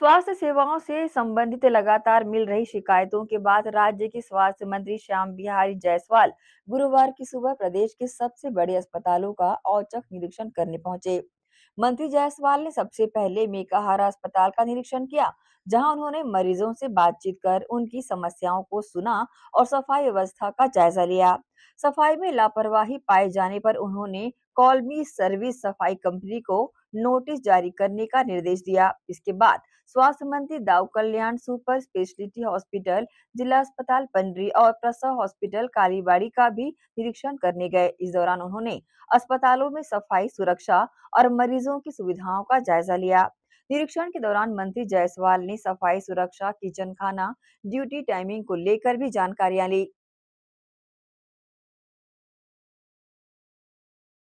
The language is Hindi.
स्वास्थ्य सेवाओं से संबंधित लगातार मिल रही शिकायतों के बाद राज्य के स्वास्थ्य मंत्री श्याम बिहारी जायसवाल गुरुवार की सुबह प्रदेश के सबसे बड़े अस्पतालों का औचक निरीक्षण करने पहुंचे मंत्री जायसवाल ने सबसे पहले मेकाहारा अस्पताल का निरीक्षण किया जहां उन्होंने मरीजों से बातचीत कर उनकी समस्याओं को सुना और सफाई व्यवस्था का जायजा लिया सफाई में लापरवाही पाए जाने पर उन्होंने कॉलमी सर्विस सफाई कंपनी को नोटिस जारी करने का निर्देश दिया इसके बाद स्वास्थ्य मंत्री Dau Kalyan super speciality hospital जिला अस्पताल पंडरी और प्रसव हॉस्पिटल कालीबाड़ी का भी निरीक्षण करने गए इस दौरान उन्होंने अस्पतालों में सफाई सुरक्षा और मरीजों की सुविधाओं का जायजा लिया निरीक्षण के दौरान मंत्री जायसवाल ने सफाई सुरक्षा किचन खाना ड्यूटी टाइमिंग को लेकर भी जानकारियां ली